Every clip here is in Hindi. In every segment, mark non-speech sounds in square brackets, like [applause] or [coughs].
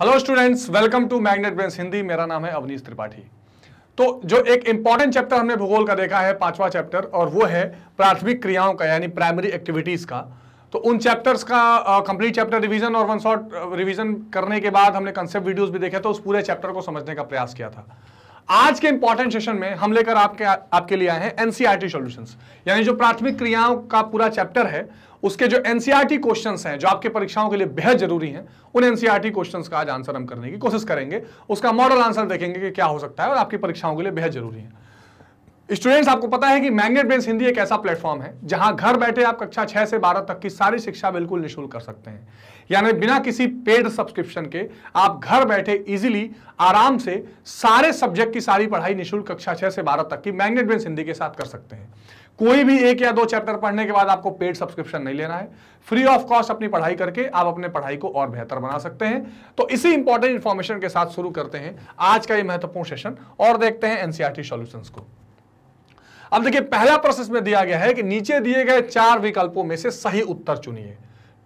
hello students welcome to Magnet Brains Hindi मेरा नाम है अवनीश त्रिपाठी तो जो एक इंपॉर्टेंट चैप्टर हमने भूगोल का देखा है पांचवा चैप्टर और वो है प्राथमिक क्रियाओं का यानी प्राइमरी एक्टिविटीज़ का तो उन चैप्टर्स का कंप्लीट चैप्टर रिवीजन और वन शॉट रिवीजन करने के बाद हमने कंसेप्ट वीडियोज भी देखे तो उस पूरे चैप्टर को समझने का प्रयास किया था आज के इंपॉर्टेंट सेशन में हम लेकर आपके आपके लिए आए हैं एनसीआरटी सॉल्यूशंस e यानी जो प्राथमिक क्रियाओं का पूरा चैप्टर है उसके जो एनसीईआरटी क्वेश्चंस e हैं जो आपके परीक्षाओं के लिए बेहद जरूरी हैं उन एनसीईआरटी क्वेश्चंस e का आज आंसर हम करने की कोशिश करेंगे उसका मॉडल आंसर देखेंगे कि क्या हो सकता है और आपकी परीक्षाओं के लिए बेहद जरूरी है स्टूडेंट्स आपको पता है कि मैग्नेट बेस हिंदी एक ऐसा प्लेटफॉर्म है जहां घर बैठे आप कक्षा छह से बारह तक की सारी शिक्षा बिल्कुल निःशुल्क कर सकते हैं यानी बिना किसी पेड सब्सक्रिप्शन के आप घर बैठे इजीली आराम से सारे सब्जेक्ट की सारी पढ़ाई निःशुल्क कक्षा छह से बारह तक की मैग्नेट बेस हिंदी के साथ कर सकते हैं कोई भी एक या दो चैप्टर पढ़ने के बाद आपको पेड सब्सक्रिप्शन नहीं लेना है फ्री ऑफ कॉस्ट अपनी पढ़ाई करके आप अपने पढ़ाई को और बेहतर बना सकते हैं तो इसी इंपॉर्टेंट इंफॉर्मेशन के साथ शुरू करते हैं आज का ये महत्वपूर्ण सेशन और देखते हैं एनसीआरटी सोल्यूशन e को अब देखिए पहला प्रोसेस में दिया गया है कि नीचे दिए गए चार विकल्पों में से सही उत्तर चुनिए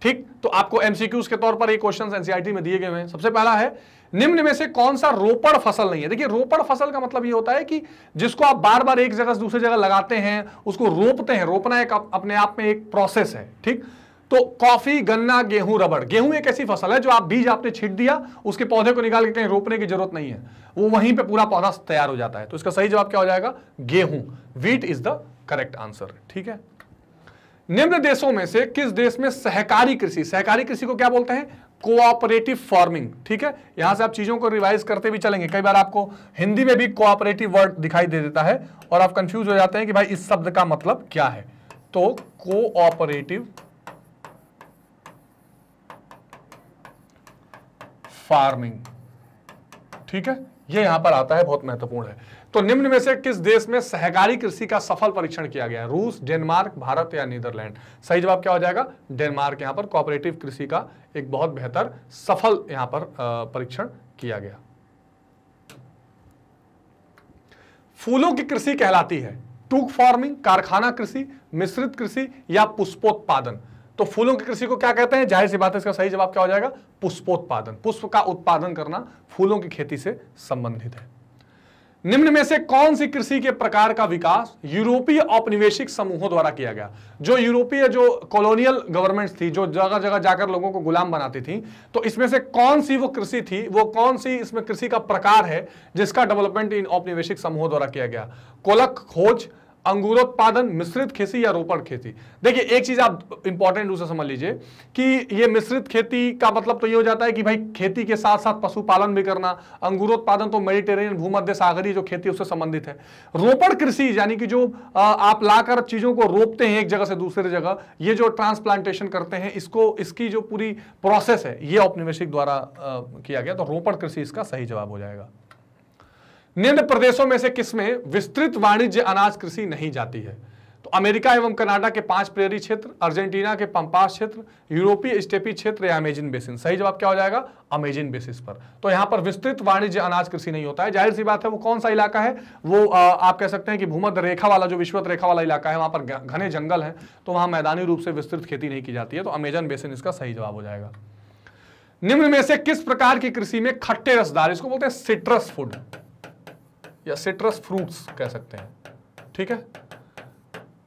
ठीक तो आपको एमसीक्यूज के तौर पर ये क्वेश्चन एनसीआईटी e में दिए गए हैं सबसे पहला है निम्न में से कौन सा रोपड़ फसल नहीं है देखिए रोपड़ फसल का मतलब ये होता है कि जिसको आप बार बार एक जगह से दूसरी जगह लगाते हैं उसको रोपते हैं रोपना एक अपने आप में एक प्रोसेस है ठीक तो कॉफी गन्ना गेहूं रबड़ गेहूं एक ऐसी फसल है जो आप बीज आपने छिट दिया उसके पौधे को निकाल के कहीं रोपने की जरूरत नहीं है वो वहीं पर पूरा पौधा तैयार हो जाता है तो इसका सही जवाब क्या हो जाएगा गेहूं wheat is the correct answer ठीक है निम्न देशों में से किस देश में सहकारी कृषि सहकारी कृषि को क्या बोलते हैं कोऑपरेटिव फार्मिंग ठीक है यहां से आप चीजों को रिवाइज करते भी चलेंगे कई बार आपको हिंदी में भी कोऑपरेटिव वर्ड दिखाई दे देता है और आप कंफ्यूज हो जाते हैं कि भाई इस शब्द का मतलब क्या है तो कोऑपरेटिव फार्मिंग ठीक है ये यहां पर आता है बहुत महत्वपूर्ण है तो निम्न में से किस देश में सहकारी कृषि का सफल परीक्षण किया गया रूस डेनमार्क भारत या नीदरलैंड सही जवाब क्या हो जाएगा डेनमार्क यहां पर कॉपरेटिव कृषि का एक बहुत बेहतर सफल यहां पर परीक्षण किया गया फूलों की कृषि कहलाती है टूक फार्मिंग कारखाना कृषि मिश्रित कृषि या पुष्पोत्पादन तो फूलों की कृषि को क्या कहते हैं जाहिर सी बात है इसका सही जवाब क्या हो जाएगा पुष्पोत्पादन पुष्प का उत्पादन करना फूलों की खेती से संबंधित है निम्न में से कौन सी कृषि के प्रकार का विकास यूरोपीय औपनिवेशिक समूहों द्वारा किया गया जो यूरोपीय जो कॉलोनियल गवर्नमेंट्स थी जो जगह जगह जाकर लोगों को गुलाम बनाती थी तो इसमें से कौन सी वो कृषि थी वो कौन सी इसमें कृषि का प्रकार है जिसका डेवलपमेंट इन औपनिवेशिक समूहों द्वारा किया गया कोलक खोज अंगूरोत्पादन मिश्रित खेती या रोपण खेती देखिए एक चीज आप इंपॉर्टेंट रूप से समझ लीजिए कि ये मिश्रित खेती का मतलब तो ये हो जाता है कि भाई खेती के साथ साथ पशुपालन भी करना अंगूरोत्पादन तो मेडिटेरियन भूमध्य सागरी जो खेती उससे संबंधित है रोपण कृषि यानी कि जो आप लाकर चीजों को रोपते हैं एक जगह से दूसरी जगह ये जो ट्रांसप्लांटेशन करते हैं इसको इसकी जो पूरी प्रोसेस है ये औपनिवेशिक द्वारा किया गया तो रोपण कृषि इसका सही जवाब हो जाएगा निम्न प्रदेशों में से किसमें विस्तृत वाणिज्य अनाज कृषि नहीं जाती है तो अमेरिका एवं कनाडा के पांच प्रेरी क्षेत्र अर्जेंटीना के पंपास क्षेत्र यूरोपीय स्टेपी क्षेत्र या अमेजिन बेसिन सही जवाब क्या हो जाएगा अमेजिन बेसिस पर तो यहां पर विस्तृत वाणिज्य अनाज कृषि नहीं होता है जाहिर सी बात है वो कौन सा इलाका है वो आ, आप कह सकते हैं कि भूमध्य रेखा वाला जो विश्वत रेखा वाला इलाका है वहां पर घने जंगल है तो वहां मैदानी रूप से विस्तृत खेती नहीं की जाती है तो अमेजन बेसिन इसका सही जवाब हो जाएगा निम्न में से किस प्रकार की कृषि में खट्टे रसदार इसको बोलते हैं सिट्रस फूड या सिट्रस फ्रूट्स कह सकते हैं ठीक है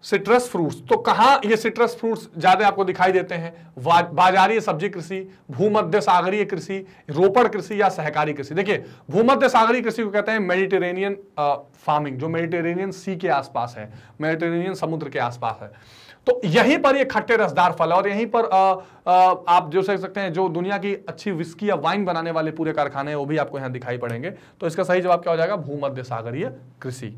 सिट्रस फ्रूट्स तो कहां ये सिट्रस फ्रूट्स ज़्यादा आपको दिखाई देते हैं बाजारीय सब्जी कृषि भूमध्य सागरीय कृषि रोपड़ कृषि या सहकारी कृषि देखिए भूमध्य सागरीय कृषि को कहते हैं मेडिटेरेनियन फार्मिंग जो मेडिटेरेनियन सी के आसपास है मेडिटेरेनियन समुद्र के आसपास है तो यहीं पर ये खट्टे रसदार फल है और यहीं पर आ, आ, आप जो सह सकते हैं जो दुनिया की अच्छी विस्की या वाइन बनाने वाले पूरे कारखाने हैं वो भी आपको यहां दिखाई पड़ेंगे तो इसका सही जवाब क्या हो जाएगा भूमध्य सागरीय कृषि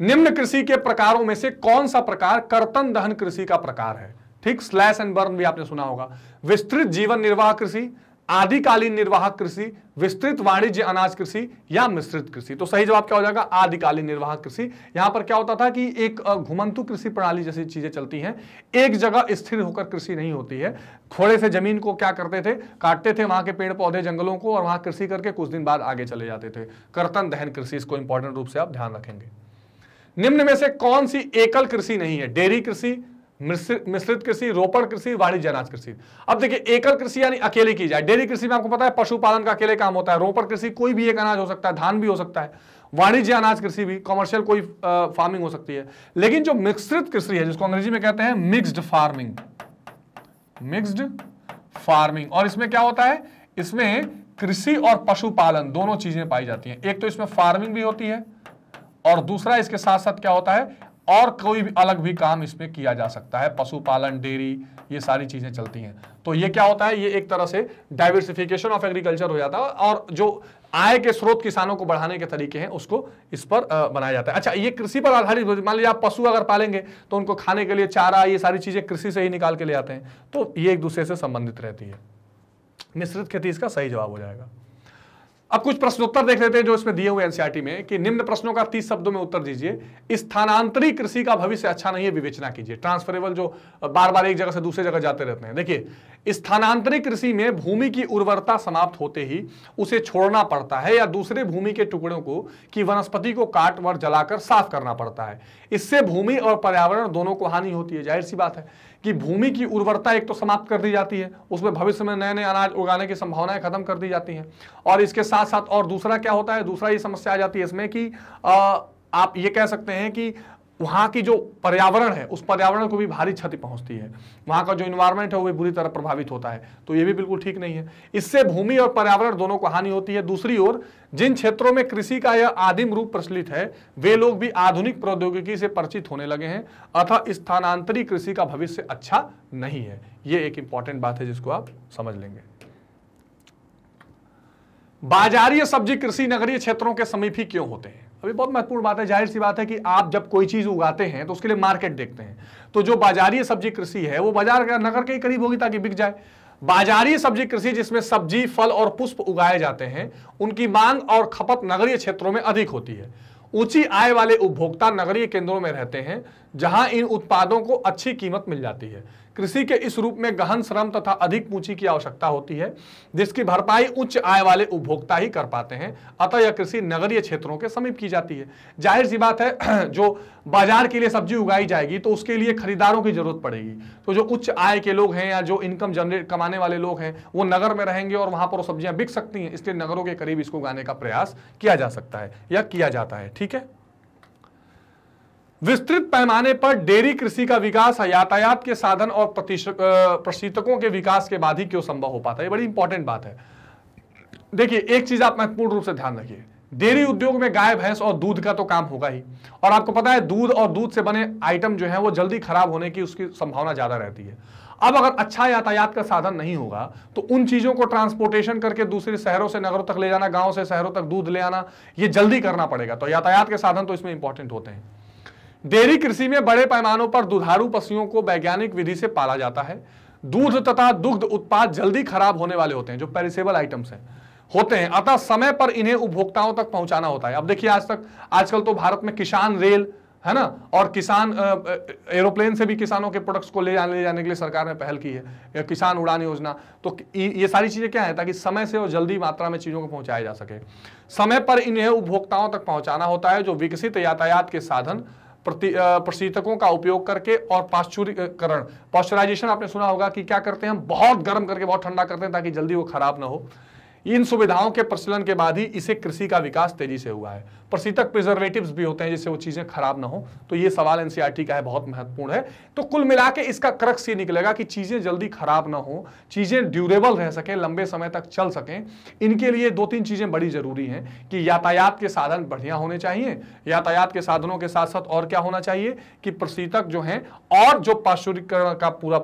निम्न कृषि के प्रकारों में से कौन सा प्रकार कर्तन दहन कृषि का प्रकार है ठीक स्लैश एंड बर्न भी आपने सुना होगा विस्तृत जीवन निर्वाह कृषि आदिकालीन निर्वाह कृषि विस्तृत वाणिज्य अनाज कृषि या मिश्रित कृषि तो सही जवाब क्या हो जाएगा आदिकालीन निर्वाह कृषि यहां पर क्या होता था कि एक घुमंतु कृषि प्रणाली जैसी चीजें चलती हैं एक जगह स्थिर होकर कृषि नहीं होती है थोड़े से जमीन को क्या करते थे काटते थे वहां के पेड़ पौधे जंगलों को और वहां कृषि करके कुछ दिन बाद आगे चले जाते थे कर्तन दहन कृषि इसको इंपॉर्टेंट रूप से आप ध्यान रखेंगे निम्न में से कौन सी एकल कृषि नहीं है डेयरी कृषि मिश्रित कृषि रोपण कृषि वाणिज्य अनाज कृषि अब देखिए एकल कृषि यानी अकेले की जाए डेयरी कृषि में आपको पता है पशुपालन का अकेले काम होता है रोपण कृषि कोई भी एक अनाज हो सकता है धान भी हो सकता है वाणिज्य अनाज कृषि भी कॉमर्शियल कोई आ, फार्मिंग हो सकती है लेकिन जो मिश्रित कृषि है जिसको अंग्रेजी में कहते हैं मिक्सड फार्मिंग मिक्सड फार्मिंग और इसमें क्या होता है इसमें कृषि और पशुपालन दोनों चीजें पाई जाती हैं एक तो इसमें फार्मिंग भी होती है और दूसरा इसके साथ साथ क्या होता है और कोई भी अलग भी काम इसमें किया जा सकता है पशुपालन डेयरी ये सारी चीज़ें चलती हैं तो ये क्या होता है ये एक तरह से डाइवर्सिफिकेशन ऑफ एग्रीकल्चर हो जाता है और जो आय के स्रोत किसानों को बढ़ाने के तरीके हैं उसको इस पर बनाया जाता है अच्छा ये कृषि पर आधारित मान लीजिए आप पशु अगर पालेंगे तो उनको खाने के लिए चारा ये सारी चीज़ें कृषि से ही निकाल के ले आते हैं तो ये एक दूसरे से संबंधित रहती है मिश्रित खेती इसका सही जवाब हो जाएगा अब कुछ प्रश्नोत्तर देख लेते हैं जो इसमें दिए हुए एनसीआरटी में कि निम्न प्रश्नों का तीस शब्दों में उत्तर दीजिए स्थानांतरी कृषि का भविष्य अच्छा नहीं है विवेचना कीजिए ट्रांसफरेबल जो बार बार एक जगह से दूसरे जगह जाते रहते हैं देखिए स्थानांतरित कृषि में भूमि की उर्वरता समाप्त होते ही उसे छोड़ना पड़ता है या दूसरे भूमि के टुकड़ों को कि वनस्पति को काट व जलाकर साफ करना पड़ता है इससे भूमि और पर्यावरण दोनों को हानि होती है जाहिर सी बात है कि भूमि की उर्वरता एक तो समाप्त कर दी जाती है उसमें भविष्य में नए नए अनाज उगाने की संभावनाएं खत्म कर दी जाती हैं और इसके साथ साथ और दूसरा क्या होता है दूसरा ये समस्या आ जाती है इसमें कि आ, आप ये कह सकते हैं कि वहाँ की जो पर्यावरण है उस पर्यावरण को भी भारी क्षति पहुँचती है वहाँ का जो इन्वायरमेंट है वो भी बुरी तरह प्रभावित होता है तो ये भी बिल्कुल ठीक नहीं है इससे भूमि और पर्यावरण दोनों को हानि होती है दूसरी ओर जिन क्षेत्रों में कृषि का यह आदिम रूप प्रचलित है वे लोग भी आधुनिक प्रौद्योगिकी से परिचित होने लगे हैं अतः स्थानांतरित कृषि का भविष्य अच्छा नहीं है ये एक इंपॉर्टेंट बात है जिसको आप समझ लेंगे बाजारीय सब्जी कृषि नगरीय क्षेत्रों के समीप ही क्यों होते हैं अभी बहुत महत्वपूर्ण बात है जाहिर सी बात है कि आप जब कोई चीज़ उगाते हैं तो उसके लिए मार्केट देखते हैं तो जो बाजारीय सब्जी कृषि है वो बाजार का नगर के ही करीब होगी ताकि बिक जाए बाजारीय सब्जी कृषि जिसमें सब्जी फल और पुष्प उगाए जाते हैं उनकी मांग और खपत नगरीय क्षेत्रों में अधिक होती है ऊंची आय वाले उपभोक्ता नगरीय केंद्रों में रहते हैं जहां इन उत्पादों को अच्छी कीमत मिल जाती है कृषि के इस रूप में गहन श्रम तथा अधिक पूंजी की आवश्यकता होती है जिसकी भरपाई उच्च आय वाले उपभोक्ता ही कर पाते हैं अतः यह कृषि नगरीय क्षेत्रों के समीप की जाती है जाहिर सी बात है [clears throat] जो बाजार के लिए सब्जी उगाई जाएगी तो उसके लिए खरीदारों की जरूरत पड़ेगी तो जो उच्च आय के लोग हैं या जो इनकम जनरेट कमाने वाले लोग हैं वो नगर में रहेंगे और वहां पर वो सब्जियां बिक सकती हैं इसलिए नगरों के करीब इसको उगाने का प्रयास किया जा सकता है या किया जाता है ठीक है विस्तृत पैमाने पर डेयरी कृषि का विकास यातायात के साधन और प्रशीतकों के विकास के बाद ही क्यों संभव हो पाता है बड़ी इंपॉर्टेंट बात है देखिए एक चीज आप महत्वपूर्ण रूप से ध्यान रखिए डेयरी उद्योग में गाय भैंस और दूध का तो काम होगा ही और आपको पता है दूध और दूध से बने आइटम जो है वो जल्दी खराब होने की उसकी संभावना ज्यादा रहती है अब अगर अच्छा यातायात का साधन नहीं होगा तो उन चीजों को ट्रांसपोर्टेशन करके दूसरे शहरों से नगरों तक ले जाना गांव से शहरों तक दूध ले आना ये जल्दी करना पड़ेगा तो यातायात के साधन तो इसमें इंपॉर्टेंट होते हैं डेयरी कृषि में बड़े पैमानों पर दुधारू पशुओं को वैज्ञानिक विधि से पाला जाता है दूध तथा दुग्ध उत्पाद जल्दी खराब होने वाले होते हैं जो पेरिसेबल आइटम्स हैं होते हैं अतः समय पर इन्हें उपभोक्ताओं तक पहुंचाना होता है अब देखिए आज तक आजकल तो भारत में किसान रेल है ना और किसान एरोप्लेन से भी किसानों के प्रोडक्ट्स को ले जाने ले जाने के लिए सरकार ने पहल की है किसान उड़ान योजना तो ये सारी चीज़ें क्या है ताकि समय से और जल्दी मात्रा में चीज़ों को पहुंचाया जा सके समय पर इन्हें उपभोक्ताओं तक पहुंचाना होता है जो विकसित यातायात के साधन प्रशीतकों का उपयोग करके और पाश्चुरीकरण पॉस्चराइजेशन आपने सुना होगा कि क्या करते हैं हम बहुत गर्म करके बहुत ठंडा करते हैं ताकि जल्दी वो खराब ना हो इन सुविधाओं के प्रचलन के बाद ही इसे कृषि का विकास तेजी से हुआ है प्रसितक प्रिजर्वेटिव भी होते हैं जिससे वो चीज़ें खराब ना हो तो ये सवाल एनसीआरटी e का है बहुत महत्वपूर्ण है तो कुल मिला के इसका क्रक्स ये निकलेगा कि चीज़ें जल्दी खराब ना हो चीज़ें ड्यूरेबल रह सकें लंबे समय तक चल सकें इनके लिए दो तीन चीज़ें बड़ी ज़रूरी हैं कि यातायात के साधन बढ़िया होने चाहिए यातायात के साधनों के साथ साथ और क्या होना चाहिए कि प्रसितक जो है और जो पाश्चुरीकरण का पूरा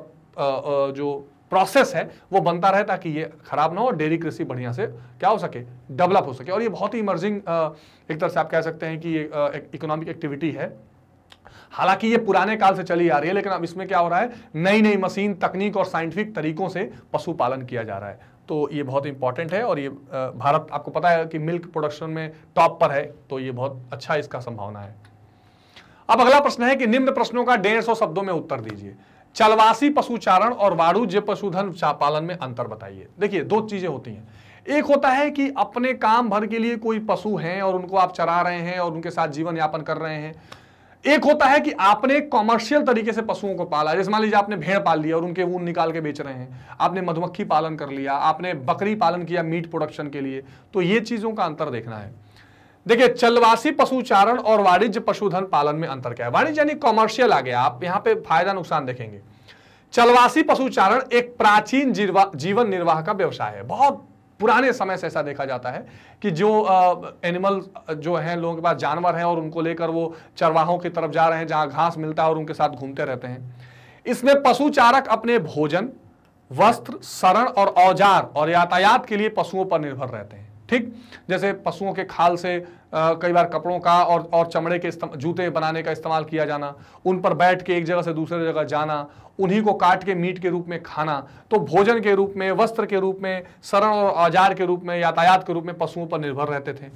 जो प्रोसेस है वो बनता रहे ताकि ये खराब ना हो डेयरी कृषि बढ़िया से क्या हो सके डेवलप हो सके और ये बहुत ही इमर्जिंग एक तरह से आप कह सकते हैं कि ये इकोनॉमिक एक्टिविटी है हालांकि ये पुराने काल से चली आ रही है लेकिन अब इसमें क्या हो रहा है नई नई मशीन तकनीक और साइंटिफिक तरीकों से पशुपालन किया जा रहा है तो ये बहुत इंपॉर्टेंट है और ये भारत आपको पता है कि मिल्क प्रोडक्शन में टॉप पर है तो ये बहुत अच्छा इसका संभावना है अब अगला प्रश्न है कि निम्न प्रश्नों का डेढ़ सौ शब्दों में उत्तर दीजिए चलवासी पशुचारण और वाणुज्य पशुधन पालन में अंतर बताइए देखिए दो चीजें होती हैं एक होता है कि अपने काम भर के लिए कोई पशु हैं और उनको आप चरा रहे हैं और उनके साथ जीवन यापन कर रहे हैं एक होता है कि आपने कॉमर्शियल तरीके से पशुओं को पाला जैसे मान लीजिए आपने भेड़ पाल लिया और उनके ऊन निकाल के बेच रहे हैं आपने मधुमक्खी पालन कर लिया आपने बकरी पालन किया मीट प्रोडक्शन के लिए तो ये चीज़ों का अंतर देखना है देखिए चलवासी पशुचारण और वाणिज्य पशुधन पालन में अंतर क्या है वाणिज्य यानी कॉमर्शियल आ गया आप यहाँ पे फायदा नुकसान देखेंगे चलवासी पशु चारण एक प्राचीन जीवन निर्वाह का व्यवसाय है बहुत पुराने समय से ऐसा देखा जाता है कि जो आ, एनिमल जो हैं लोगों के पास जानवर हैं और उनको लेकर वो चरवाहों की तरफ जा रहे हैं जहां घास मिलता है और उनके साथ घूमते रहते हैं इसमें पशु चारक अपने भोजन वस्त्र शरण और औजार और यातायात के लिए पशुओं पर निर्भर रहते हैं ठीक जैसे पशुओं के खाल से कई बार कपड़ों का और और चमड़े के जूते बनाने का इस्तेमाल किया जाना उन पर बैठ के एक जगह से दूसरे जगह जाना उन्हीं को काट के मीट के रूप में खाना तो भोजन के रूप में वस्त्र के रूप में शरण और औजार के रूप में यातायात के रूप में पशुओं पर निर्भर रहते थे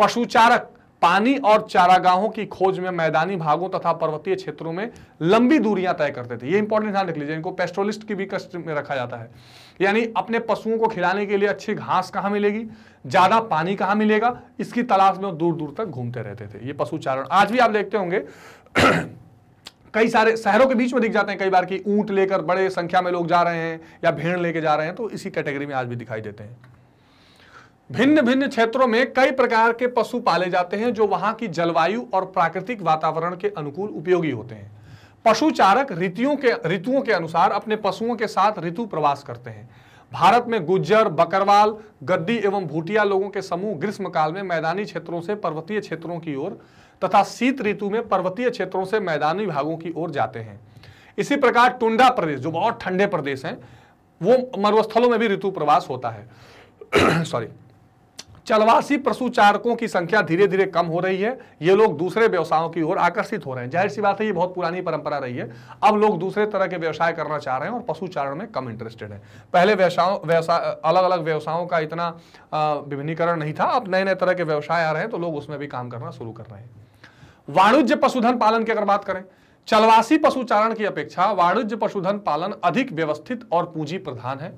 पशुचारक पानी और चारागाहों की खोज में मैदानी भागों तथा पर्वतीय क्षेत्रों में लंबी दूरियां तय करते थे ये इंपॉर्टेंट ध्यान रख लीजिए इनको पेस्ट्रोलिस्ट की भी कष्ट में रखा जाता है यानी अपने पशुओं को खिलाने के लिए अच्छी घास कहाँ मिलेगी ज्यादा पानी कहाँ मिलेगा इसकी तलाश में दूर दूर तक घूमते रहते थे ये पशु चारण आज भी आप देखते होंगे [clears throat] कई सारे शहरों के बीच में दिख जाते हैं कई बार की ऊंट लेकर बड़े संख्या में लोग जा रहे हैं या भेड़ लेके जा रहे हैं तो इसी कैटेगरी में आज भी दिखाई देते हैं भिन्न भिन्न क्षेत्रों में कई प्रकार के पशु पाले जाते हैं जो वहां की जलवायु और प्राकृतिक वातावरण के अनुकूल उपयोगी होते हैं पशु चारक ऋतुओं के ऋतुओं के अनुसार अपने पशुओं के साथ ऋतु प्रवास करते हैं भारत में गुज्जर बकरवाल गद्दी एवं भूटिया लोगों के समूह ग्रीष्मकाल में मैदानी क्षेत्रों से पर्वतीय क्षेत्रों की ओर तथा शीत ऋतु में पर्वतीय क्षेत्रों से मैदानी भागों की ओर जाते हैं इसी प्रकार टुंडा प्रदेश जो बहुत ठंडे प्रदेश हैं वो मरुस्थलों में भी ऋतु प्रवास होता है सॉरी [coughs] चलवासी पशु चारकों की संख्या धीरे धीरे कम हो रही है ये लोग दूसरे व्यवसायों की ओर आकर्षित हो रहे हैं जाहिर सी बात है ये बहुत पुरानी परंपरा रही है अब लोग दूसरे तरह के व्यवसाय करना चाह रहे हैं और पशु चारण में कम इंटरेस्टेड है पहले व्यवसायों व्यवसाय अलग अलग व्यवसायों का इतना विभिन्नीकरण नहीं था अब नए नए तरह के व्यवसाय आ रहे हैं तो लोग उसमें भी काम करना शुरू कर रहे हैं वाणिज्य पशुधन पालन की अगर बात करें चलवासी पशुचारण की अपेक्षा वाणिज्य पशुधन पालन अधिक व्यवस्थित और पूंजी प्रधान है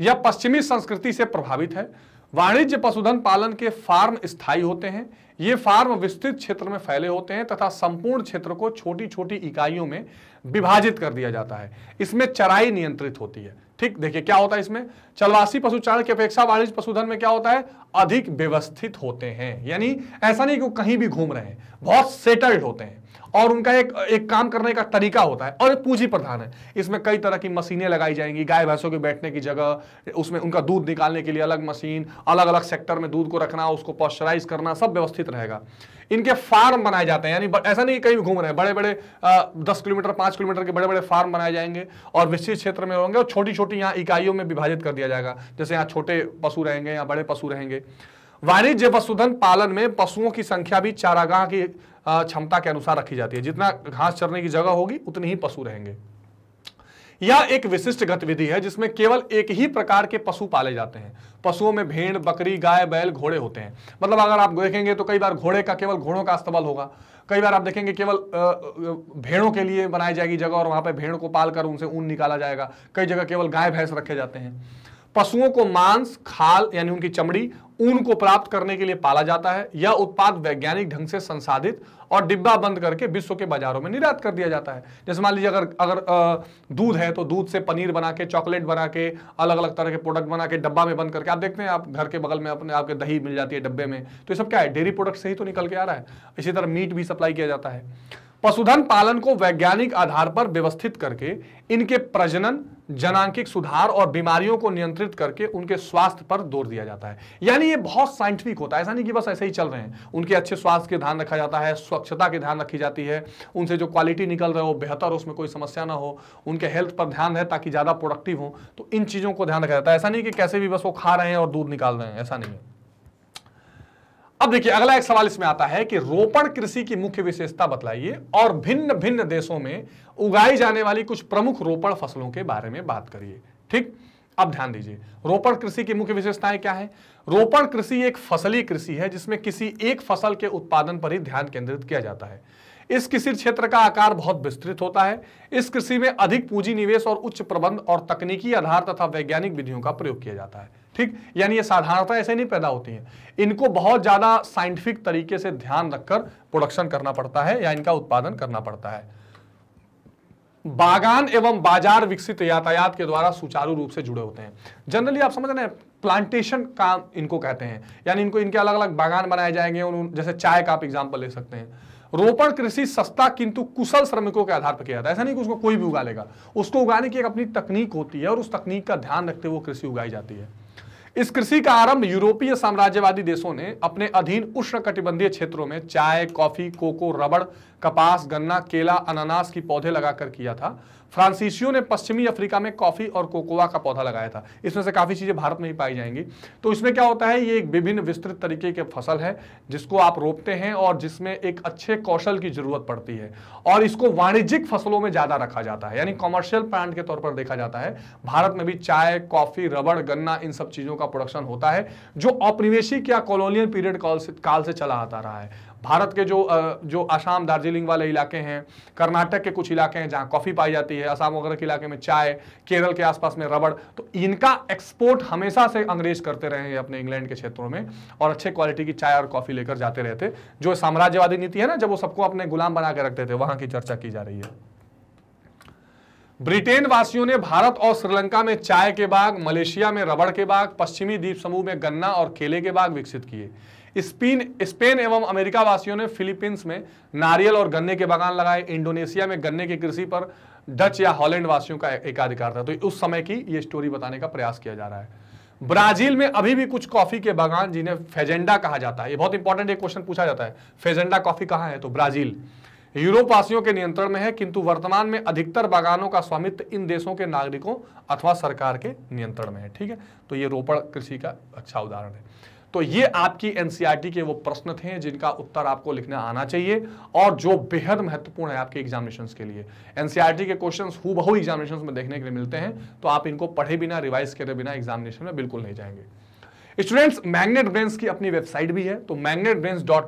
यह पश्चिमी संस्कृति से प्रभावित है वाणिज्य पशुधन पालन के फार्म स्थायी होते हैं ये फार्म विस्तृत क्षेत्र में फैले होते हैं तथा संपूर्ण क्षेत्र को छोटी छोटी इकाइयों में विभाजित कर दिया जाता है इसमें चराई नियंत्रित होती है ठीक देखिए क्या होता है इसमें चलवासी पशुचारण की अपेक्षा वाणिज्य पशुधन में क्या होता है अधिक व्यवस्थित होते हैं यानी ऐसा नहीं कि वो कहीं भी घूम रहे हैं बहुत सेटल्ड होते हैं और उनका एक एक काम करने का तरीका होता है और पूंजी प्रधान है इसमें कई तरह की मशीनें लगाई जाएंगी गाय भैंसों के बैठने की जगह उसमें उनका दूध निकालने के लिए अलग मशीन अलग अलग सेक्टर में दूध को रखना उसको पॉस्चराइज करना सब व्यवस्थित रहेगा इनके फार्म बनाए जाते हैं यानी ऐसा नहीं कहीं घूम रहे हैं बड़े बड़े दस किलोमीटर पांच किलोमीटर के बड़े बड़े फार्म बनाए जाएंगे और विस्तृत क्षेत्र में होंगे और छोटी छोटी यहाँ इकाइयों में विभाजित कर दिया जाएगा जैसे यहाँ छोटे पशु रहेंगे यहाँ बड़े पशु रहेंगे वाणिज्य पशुधन पालन में पशुओं की संख्या भी चारागाह की क्षमता के अनुसार रखी जाती है जितना घास चरने की जगह होगी उतनी ही पशु रहेंगे यह एक विशिष्ट गतिविधि है जिसमें केवल एक ही प्रकार के पशु पाले जाते हैं पशुओं में भेड़ बकरी गाय बैल घोड़े होते हैं मतलब अगर आप देखेंगे तो कई बार घोड़े का केवल घोड़ों का इस्तेमाल होगा कई बार आप देखेंगे केवल भेड़ों के लिए बनाई जाएगी जगह और वहां पर भेड़ को पालकर उनसे ऊन निकाला जाएगा कई जगह केवल गाय भैंस रखे जाते हैं पशुओं को मांस खाल यानी उनकी चमड़ी ऊन को प्राप्त करने के लिए पाला जाता है यह उत्पाद वैज्ञानिक ढंग से संसाधित और डिब्बा बंद करके विश्व के बाजारों में निर्यात कर दिया जाता है जैसे मान लीजिए अगर अगर दूध है तो दूध से पनीर बना के चॉकलेट बना के अलग अलग तरह के प्रोडक्ट बना के डब्बा में बंद करके आप देखते हैं आप घर के बगल में अपने आपके दही मिल जाती है डब्बे में तो ये सब क्या है डेयरी प्रोडक्ट से ही तो निकल के आ रहा है इसी तरह मीट भी सप्लाई किया जाता है पशुधन पालन को वैज्ञानिक आधार पर व्यवस्थित करके इनके प्रजनन जनांकिक सुधार और बीमारियों को नियंत्रित करके उनके स्वास्थ्य पर जोर दिया जाता है यानी ये बहुत साइंटिफिक होता है ऐसा नहीं कि बस ऐसे ही चल रहे हैं उनके अच्छे स्वास्थ्य के ध्यान रखा जाता है स्वच्छता के ध्यान रखी जाती है उनसे जो क्वालिटी निकल रहे हो बेहतर हो उसमें कोई समस्या ना हो उनके हेल्थ पर ध्यान रहे ताकि ज़्यादा प्रोडक्टिव हो तो इन चीज़ों को ध्यान रखा जाता है ऐसा नहीं कि कैसे भी बस वो खा रहे हैं और दूध निकाल रहे हैं ऐसा नहीं है अब देखिए अगला एक सवाल इसमें आता है कि रोपण कृषि की मुख्य विशेषता बतलाइए और भिन्न भिन्न देशों में उगाई जाने वाली कुछ प्रमुख रोपण फसलों के बारे में बात करिए ठीक अब ध्यान दीजिए रोपण कृषि की मुख्य विशेषताएं क्या है रोपण कृषि एक फसली कृषि है जिसमें किसी एक फसल के उत्पादन पर ही ध्यान केंद्रित किया जाता है इस कृषि क्षेत्र का आकार बहुत विस्तृत होता है इस कृषि में अधिक पूंजी निवेश और उच्च प्रबंध और तकनीकी आधार तथा वैज्ञानिक विधियों का प्रयोग किया जाता है ठीक यानी ये साधारणता ऐसे नहीं पैदा होती है इनको बहुत ज्यादा साइंटिफिक तरीके से ध्यान रखकर प्रोडक्शन करना पड़ता है या इनका उत्पादन करना पड़ता है बागान एवं बाजार विकसित यातायात के द्वारा सुचारू रूप से जुड़े होते हैं जनरली आप समझ रहे हैं प्लांटेशन काम इनको कहते हैं यानी इनको इनके अलग अलग बागान बनाए जाएंगे जैसे चाय का आप एग्जाम्पल ले सकते हैं रोपण कृषि सस्ता किंतु कुशल श्रमिकों के आधार पर किया जाता है ऐसा नहीं कि उसको कोई भी उगा लेगा उसको उगाने की एक अपनी तकनीक होती है और उस तकनीक का ध्यान रखते हुए कृषि उगाई जाती है इस कृषि का आरंभ यूरोपीय साम्राज्यवादी देशों ने अपने अधीन उष्ण कटिबंधीय क्षेत्रों में चाय कॉफी कोको रबड़ कपास गन्ना केला अनानास की पौधे लगाकर किया था फ्रांसीसियों ने पश्चिमी अफ्रीका में कॉफ़ी और कोकोआ का पौधा लगाया था इसमें से काफ़ी चीज़ें भारत में ही पाई जाएंगी तो इसमें क्या होता है ये एक विभिन्न विस्तृत तरीके के फसल है जिसको आप रोपते हैं और जिसमें एक अच्छे कौशल की जरूरत पड़ती है और इसको वाणिज्यिक फसलों में ज़्यादा रखा जाता है यानी कॉमर्शियल प्लांट के तौर पर देखा जाता है भारत में भी चाय कॉफ़ी रबड़ गन्ना इन सब चीज़ों का प्रोडक्शन होता है जो औपनिवेशिक या कॉलोनियल पीरियड काल से चला आता रहा है भारत के जो जो आसाम दार्जिलिंग वाले इलाके हैं कर्नाटक के कुछ इलाके हैं जहाँ कॉफ़ी पाई जाती है आसाम वगैरह के इलाके में चाय केरल के आसपास में रबड़ तो इनका एक्सपोर्ट हमेशा से अंग्रेज करते रहे हैं अपने इंग्लैंड के क्षेत्रों में और अच्छे क्वालिटी की चाय और कॉफ़ी लेकर जाते रहे थे जो साम्राज्यवादी नीति है ना जब वो सबको अपने गुलाम बना के रखते थे वहाँ की चर्चा की जा रही है ब्रिटेन वासियों ने भारत और श्रीलंका में चाय के बाग मलेशिया में रबड़ के बाग पश्चिमी द्वीप समूह में गन्ना और केले के बाग विकसित किए स्पेन स्पेन एवं अमेरिका वासियों ने फिलीपींस में नारियल और गन्ने के बागान लगाए इंडोनेशिया में गन्ने की कृषि पर डच या हॉलैंड वासियों का एकाधिकार था तो उस समय की ये स्टोरी बताने का प्रयास किया जा रहा है ब्राजील में अभी भी कुछ कॉफी के बागान जिन्हें फेजेंडा कहा जाता है ये बहुत इंपॉर्टेंट एक क्वेश्चन पूछा जाता है फेजेंडा कॉफी कहाँ है तो ब्राजील यूरोप वासियों के नियंत्रण में है किंतु वर्तमान में अधिकतर बागानों का स्वामित्व इन देशों के नागरिकों अथवा सरकार के नियंत्रण में है ठीक है तो ये रोपड़ कृषि का अच्छा उदाहरण है तो ये आपकी एनसीईआरटी e के वो प्रश्न थे जिनका उत्तर आपको लिखना आना चाहिए और जो बेहद महत्वपूर्ण है आपके एग्जामिनेशन के लिए एनसीईआरटी e के क्वेश्चन हु एग्जामिनेशन में देखने के लिए मिलते हैं तो आप इनको पढ़े बिना रिवाइज करे बिना एग्जामिनेशन में बिल्कुल नहीं जाएंगे स्टूडेंट्स मैग्नेट ब्रेन्स की अपनी वेबसाइट भी है तो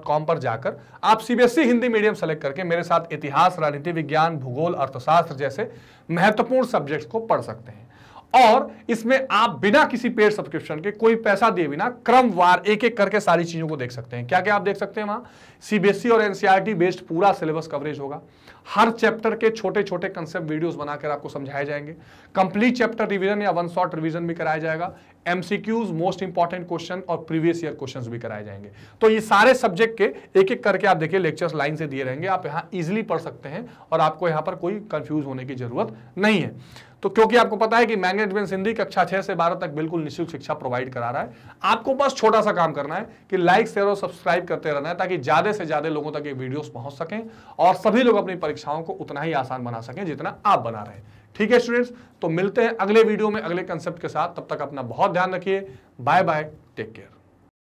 कॉम पर जाकर आप CBSE e Hindi medium select करके मेरे साथ इतिहास राजनीति विज्ञान भूगोल अर्थशास्त्र जैसे महत्वपूर्ण सब्जेक्ट्स को पढ़ सकते हैं और इसमें आप बिना किसी पेड सब्सक्रिप्शन के कोई पैसा दिए बिना क्रमवार एक एक करके सारी चीजों को देख सकते हैं क्या क्या आप देख सकते हैं वहां सीबीएसई e और एनसीईआरटी बेस्ड e पूरा सिलेबस कवरेज होगा हर चैप्टर के छोटे छोटे कंसेप्ट वीडियोस बनाकर आपको समझाए जाएंगे कंप्लीट चैप्टर रिविजन या वन शॉट रिविजन भी कराया जाएगा एमसीक्यूज मोस्ट इंपॉर्टेंट क्वेश्चन और प्रीवियस ईयर क्वेश्चन भी कराए जाएंगे तो ये सारे सब्जेक्ट के एक एक करके आप देखिए लेक्चर्स लाइन से दिए रहेंगे आप यहाँ इजिली पढ़ सकते हैं और आपको यहाँ पर कोई कंफ्यूज होने की जरूरत नहीं है तो क्योंकि आपको पता है कि मैनेजमेंट बेंस हिंदी कक्षा छह से बारह तक बिल्कुल निःशुल्क शिक्षा प्रोवाइड करा रहा है आपको बस छोटा सा काम करना है कि लाइक शेयर और सब्सक्राइब करते रहना है ताकि ज्यादा से ज्यादा लोगों तक ये वीडियोस पहुंच सकें और सभी लोग अपनी परीक्षाओं को उतना ही आसान बना सकें जितना आप बना रहे ठीक है स्टूडेंट्स तो मिलते हैं अगले वीडियो में अगले कंसेप्ट के साथ तब तक अपना बहुत ध्यान रखिए बाय बाय टेक केयर